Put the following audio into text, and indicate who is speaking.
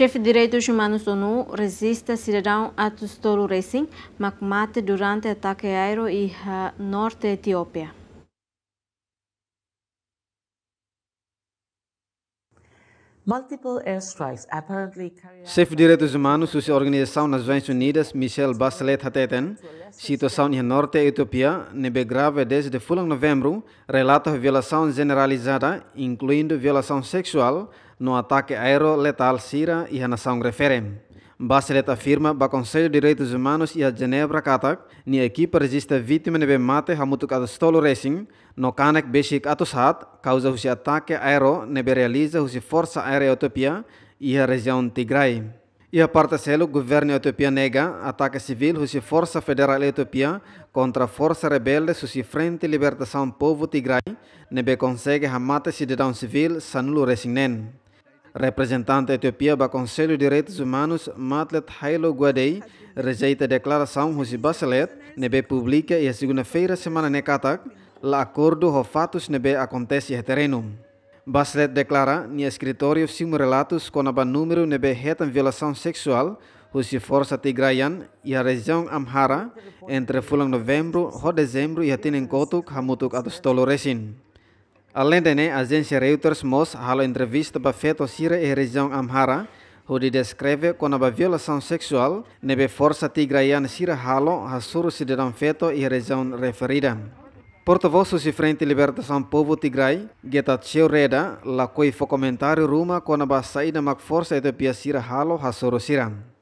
Speaker 1: Chefe de Direitos Humanos da ONU resiste cidadão a Tustolo Racing, Makmate durante ataque aéreo e norte Etiópia.
Speaker 2: Chefe de Direitos Humanos da Organização Nações Unidas, Michel Bachelet Hateten, situação em Norte da Etiópia, nebe grave desde full novembro, relata violação generalizada, incluindo violação sexual, no ataque letal Sira e a nação referem. Bacelet afirma ba Conselho de Direitos Humanos e a Genebra katak ni equipa resiste vítima nebe mate hamutuk atas stolo racing no kanek besik atus hat causa husi ataque aero nebe realiza husi força aérea utopia e a região Tigray. E a parte selo governo utopia nega ataque civil husi força federal utopia contra força rebelde husi frente libertação povo Tigray nebe consegue hamate cidadão civil sanulo racing nen. Representante da Etiopia para o Conselho de Direitos Humanos, Matlet Hailo Guadei, rejeita a declaração Rosi Bachelet, nebe publica e a segunda-feira semana nekatak, la acordo ho fatos nebe acontece terenum. terreno. deklara declara, ni escritório sim relatos com a número nebe retan violação sexual, husi Força Tigrayan e a região Amhara entre fulang novembro ho dezembro e a tinen kotuk hamutuk atau stolo resin. Além né a agência Reuters Mos halo entrevista para feto sira e região Amhara, onde descreve quando a violação sexual nebe força tigraiana sira halo a hasuru cidadão feto e região referida. Porta-voz de Frente Libertação Povo Tigray, Tcheu Reda, lá foi comentário ruma com a saída mac força a sira halo hasuru sira.